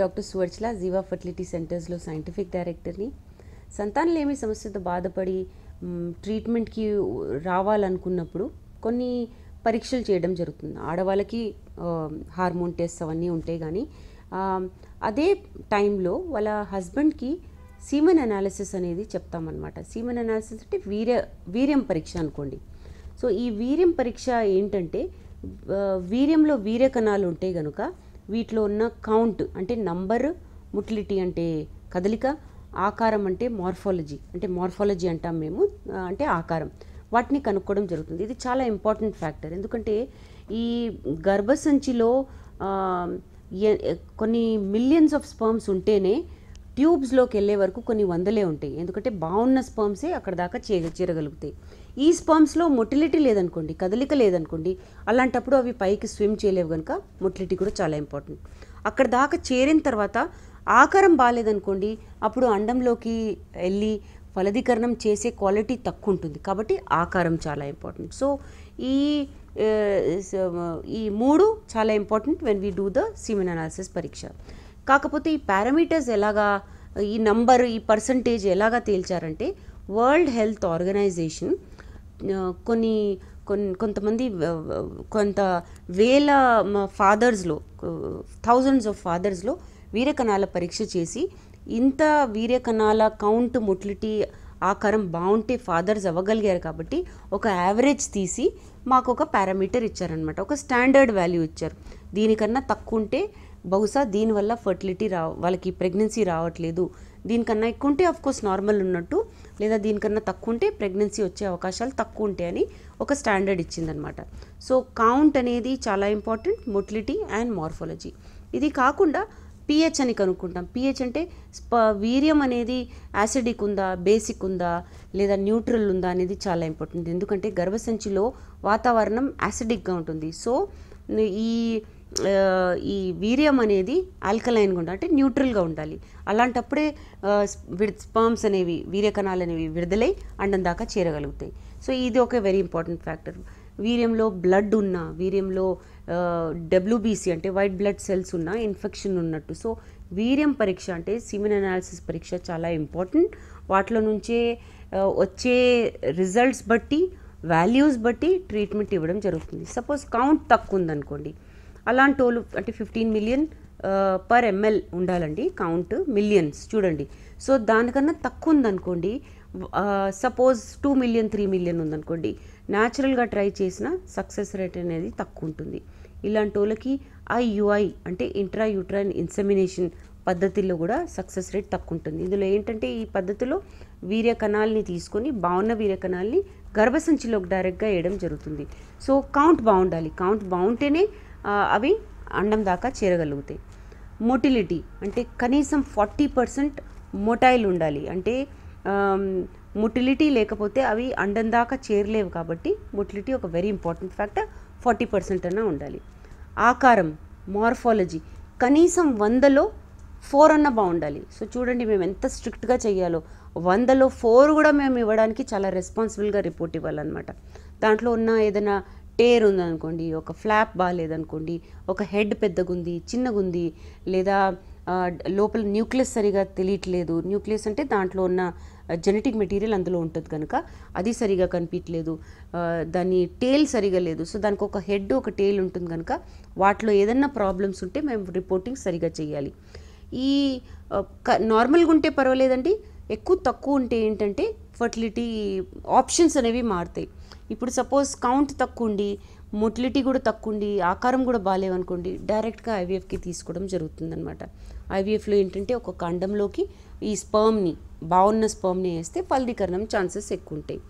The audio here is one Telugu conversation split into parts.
డాక్టర్ సువర్చ్ల జీవా ఫర్టిలిటీ సెంటర్స్లో సైంటిఫిక్ డైరెక్టర్ని సంతానలేమి సమస్యతో బాధపడి ట్రీట్మెంట్కి రావాలనుకున్నప్పుడు కొన్ని పరీక్షలు చేయడం జరుగుతుంది ఆడవాళ్ళకి హార్మోన్ టెస్ట్ అవన్నీ ఉంటాయి కానీ అదే టైంలో వాళ్ళ హస్బెండ్కి సీమన్ అనాలిసిస్ అనేది చెప్తామన్నమాట సీమన్ అనాలిసిస్ అంటే వీర్య వీర్యం పరీక్ష అనుకోండి సో ఈ వీర్యం పరీక్ష ఏంటంటే వీర్యంలో వీర్య కణాలు ఉంటాయి కనుక వీటిలో ఉన్న కౌంట్ అంటే నంబర్ ముటిలిటీ అంటే కదలిక ఆకారం అంటే మార్ఫాలజీ అంటే మార్ఫాలజీ అంటాం మేము అంటే ఆకారం వాటిని కనుక్కోవడం జరుగుతుంది ఇది చాలా ఇంపార్టెంట్ ఫ్యాక్టర్ ఎందుకంటే ఈ గర్భసంచిలో కొన్ని మిలియన్స్ ఆఫ్ స్పర్మ్స్ ఉంటేనే ట్యూబ్స్లోకి వెళ్ళే వరకు కొన్ని వందలే ఉంటాయి ఎందుకంటే బాగున్న స్పర్మ్సే అక్కడ దాకా చేరగలుగుతాయి ఈ స్పర్మ్స్లో మొటిలిటీ లేదనుకోండి కదలిక లేదనుకోండి అలాంటప్పుడు అవి పైకి స్విమ్ చేయలేవు కనుక మొటిలిటీ కూడా చాలా ఇంపార్టెంట్ అక్కడ దాకా చేరిన తర్వాత ఆకారం బాగాలేదనుకోండి అప్పుడు అండంలోకి వెళ్ళి ఫలదీకరణం చేసే క్వాలిటీ తక్కువ ఉంటుంది కాబట్టి ఆకారం చాలా ఇంపార్టెంట్ సో ఈ ఈ మూడు చాలా important when we do the semen analysis పరీక్ష కాకపోతే ఈ పారామీటర్స్ ఎలాగా ఈ నంబర్ ఈ పర్సంటేజ్ ఎలాగా తేల్చారంటే వరల్డ్ హెల్త్ ఆర్గనైజేషన్ కొన్ని కొంతమంది కొంత వేల ఫాదర్స్లో థౌజండ్స్ ఆఫ్ ఫాదర్స్లో వీర్యకణాల పరీక్ష చేసి ఇంత వీర్యకణాల కౌంట్ మొటిలిటీ ఆకారం బాగుంటే ఫాదర్స్ అవ్వగలిగారు కాబట్టి ఒక యావరేజ్ తీసి మాకు ఒక పారామీటర్ ఇచ్చారనమాట ఒక స్టాండర్డ్ వాల్యూ ఇచ్చారు దీనికన్నా తక్కువ ఉంటే బహుశా దీనివల్ల ఫర్టిలిటీ రా వాళ్ళకి ప్రెగ్నెన్సీ రావట్లేదు దీనికన్నా ఎక్కువ ఉంటే ఆఫ్కోర్స్ నార్మల్ ఉన్నట్టు లేదా దీనికన్నా తక్కువ ఉంటే ప్రెగ్నెన్సీ వచ్చే అవకాశాలు తక్కువ అని ఒక స్టాండర్డ్ ఇచ్చిందనమాట సో కౌంట్ అనేది చాలా ఇంపార్టెంట్ మొటిలిటీ అండ్ మార్ఫాలజీ ఇది కాకుండా పిహెచ్ అని కనుక్కుంటాం పిహెచ్ అంటే వీర్యం అనేది యాసిడిక్ ఉందా బేసిక్ ఉందా లేదా న్యూట్రల్ ఉందా అనేది చాలా ఇంపార్టెంట్ ఎందుకంటే గర్భసంచిలో వాతావరణం యాసిడిక్గా ఉంటుంది సో ఈ ఈ వీర్యం అనేది ఆల్కలైన్గా ఉండాలి అంటే న్యూట్రల్గా ఉండాలి అలాంటప్పుడే స్పర్మ్స్ అనేవి వీర్యకణాలు అనేవి విడుదలై అండం దాకా చేరగలుగుతాయి సో ఇది ఒక వెరీ ఇంపార్టెంట్ ఫ్యాక్టర్ వీర్యంలో బ్లడ్ ఉన్నా వీర్యంలో డబ్ల్యూబీసీ అంటే వైట్ బ్లడ్ సెల్స్ ఉన్న ఇన్ఫెక్షన్ ఉన్నట్టు సో వీర్యం పరీక్ష అంటే సిమెన్ అనాలిసిస్ పరీక్ష చాలా ఇంపార్టెంట్ వాటిలో నుంచే వచ్చే రిజల్ట్స్ బట్టి వాల్యూస్ బట్టి ట్రీట్మెంట్ ఇవ్వడం జరుగుతుంది సపోజ్ కౌంట్ తక్కువ ఉందనుకోండి అలాంటి వాళ్ళు అంటే ఫిఫ్టీన్ మిలియన్ పర్ ఎంఎల్ ఉండాలండి కౌంట్ మిలియన్స్ చూడండి సో దానికన్నా తక్కువ ఉందనుకోండి suppose two million three million ఉందనుకోండి న్యాచురల్గా ట్రై చేసిన సక్సెస్ రేట్ అనేది తక్కువ ఉంటుంది ఇలాంటి వాళ్ళకి ఐయుఐ అంటే ఇంట్రా యూట్రైన్ ఇన్సెమినేషన్ పద్ధతిలో కూడా సక్సెస్ రేట్ తక్కువ ఉంటుంది ఇందులో ఏంటంటే ఈ పద్ధతిలో వీర్య కణాలని తీసుకొని బాగున్న వీర్య కణాలని గర్భసంచిలోకి డైరెక్ట్గా వేయడం జరుగుతుంది సో కౌంట్ బాగుండాలి కౌంట్ బాగుంటేనే అవి అండం దాకా చేరగలుగుతాయి మోటిలిటీ అంటే కనీసం ఫార్టీ పర్సెంట్ మోటైల్ ఉండాలి అంటే మొటిలిటీ లేకపోతే అవి అండం దాకా చేరలేవు కాబట్టి మొటిలిటీ ఒక very important factor forty percent అన్న ఉండాలి ఆకారం మార్ఫాలజీ కనీసం వందలో ఫోర్ అన్న బాగుండాలి సో చూడండి మేము ఎంత స్ట్రిక్ట్గా చేయాలో వందలో ఫోర్ కూడా మేము ఇవ్వడానికి చాలా రెస్పాన్సిబుల్గా రిపోర్ట్ ఇవ్వాలన్నమాట దాంట్లో ఉన్న ఏదైనా టేర్ ఉందనుకోండి ఒక ఫ్లాప్ బాగాలేదనుకోండి ఒక హెడ్ పెద్దగుంది చిన్నగుంది లేదా లోపల న్యూక్లియస్ సరిగా తెలియట్లేదు న్యూక్లియస్ అంటే దాంట్లో ఉన్న జెనెటిక్ మెటీరియల్ అందులో ఉంటుంది కనుక అది సరిగా కనిపించలేదు దాని టేల్ సరిగా లేదు సో దానికి ఒక హెడ్ ఒక టేల్ ఉంటుంది కనుక వాటిలో ఏదన్నా ప్రాబ్లమ్స్ ఉంటే మేము రిపోర్టింగ్ సరిగా చేయాలి ఈ నార్మల్గా ఉంటే పర్వాలేదండి ఎక్కువ తక్కువ ఉంటే ఏంటంటే ఫర్టిలిటీ ఆప్షన్స్ అనేవి మారుతాయి ఇప్పుడు సపోజ్ కౌంట్ తక్కువ ఉండి మొటిలిటీ కూడా తక్కువ ఉండి ఆకారం కూడా బాగాలేవనుకోండి డైరెక్ట్గా ఐవీఎఫ్కి తీసుకోవడం జరుగుతుందనమాట ఐవీఎఫ్లో ఏంటంటే ఒక కండంలోకి ఈ స్పర్మ్ని బాగున్న స్పర్మ్ని వేస్తే ఫలదీకరణం ఛాన్సెస్ ఎక్కువ ఉంటాయి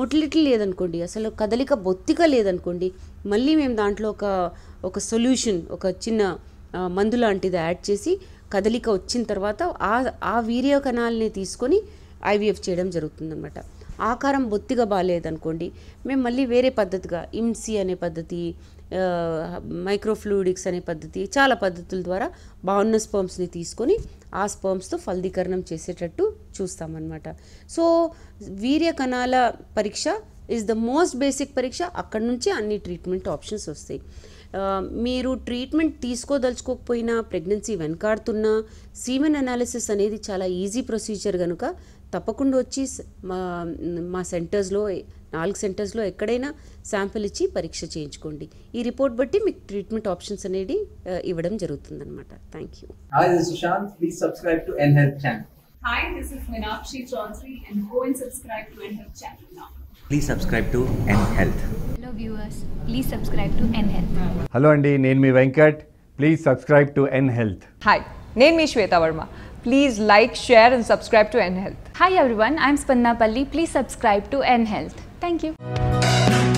మొటిలిటీ లేదనుకోండి అసలు కదలిక బొత్తిక లేదనుకోండి మళ్ళీ మేము దాంట్లో ఒక ఒక సొల్యూషన్ ఒక చిన్న మందు లాంటిది యాడ్ చేసి కదలిక వచ్చిన తర్వాత ఆ ఆ వీర్య కణాలని తీసుకొని ఐవీఎఫ్ చేయడం జరుగుతుందన్నమాట ఆకారం బొత్తిగా బాగాలేదనుకోండి మేము మళ్ళీ వేరే పద్ధతిగా ఇమ్సీ అనే పద్ధతి మైక్రోఫ్లూయిడిక్స్ అనే పద్ధతి చాలా పద్ధతుల ద్వారా బాగున్న స్పర్మ్స్ని తీసుకొని ఆ స్పర్మ్స్తో ఫలదీకరణం చేసేటట్టు చూస్తామన్నమాట సో వీర్య కణాల పరీక్ష ఈజ్ ద మోస్ట్ బేసిక్ పరీక్ష అక్కడ నుంచి అన్ని ట్రీట్మెంట్ ఆప్షన్స్ వస్తాయి మీరు ట్రీట్మెంట్ తీసుకోదలుచుకోకపోయినా ప్రెగ్నెన్సీ వెనకాడుతున్నా సీమెన్ అనాలిసిస్ అనేది చాలా ఈజీ ప్రొసీజర్ కనుక తప్పకుండా వచ్చి మా మా సెంటర్స్లో నాలుగు సెంటర్స్లో ఎక్కడైనా శాంపిల్ ఇచ్చి పరీక్ష చేయించుకోండి ఈ రిపోర్ట్ బట్టి మీకు ట్రీట్మెంట్ ఆప్షన్స్ అనేది ఇవ్వడం జరుగుతుంది అనమాట thank you Hi, this is Minakshi Chaudhary and go and subscribe to our channel now. Please subscribe to N health hello viewers please subscribe to N health hello అండి నేను మీ Venkat please subscribe to N health hi నేను మీ Shweta Varma please like share and subscribe to N health hi everyone I'm Spandanapalli please subscribe to N health thank you